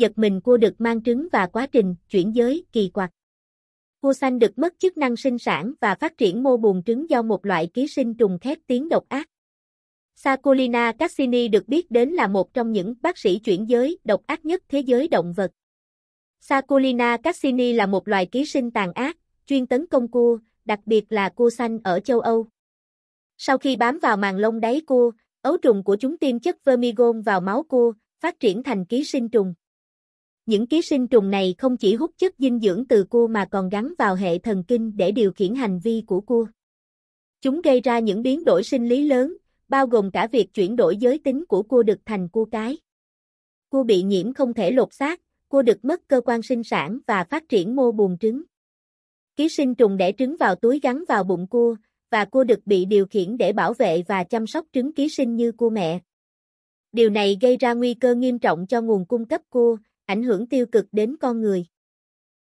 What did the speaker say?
giật mình cua được mang trứng và quá trình chuyển giới kỳ quặc. Cua xanh được mất chức năng sinh sản và phát triển mô buồn trứng do một loại ký sinh trùng khét tiếng độc ác. Sacolina Cassini được biết đến là một trong những bác sĩ chuyển giới độc ác nhất thế giới động vật. Sacolina Cassini là một loài ký sinh tàn ác, chuyên tấn công cua, đặc biệt là cua xanh ở châu Âu. Sau khi bám vào màng lông đáy cua, ấu trùng của chúng tiêm chất vermicon vào máu cua, phát triển thành ký sinh trùng. Những ký sinh trùng này không chỉ hút chất dinh dưỡng từ cua mà còn gắn vào hệ thần kinh để điều khiển hành vi của cua. Chúng gây ra những biến đổi sinh lý lớn, bao gồm cả việc chuyển đổi giới tính của cua đực thành cua cái. Cua bị nhiễm không thể lột xác, cua đực mất cơ quan sinh sản và phát triển mô buồng trứng. Ký sinh trùng đẻ trứng vào túi gắn vào bụng cua, và cua đực bị điều khiển để bảo vệ và chăm sóc trứng ký sinh như cua mẹ. Điều này gây ra nguy cơ nghiêm trọng cho nguồn cung cấp cua, ảnh hưởng tiêu cực đến con người.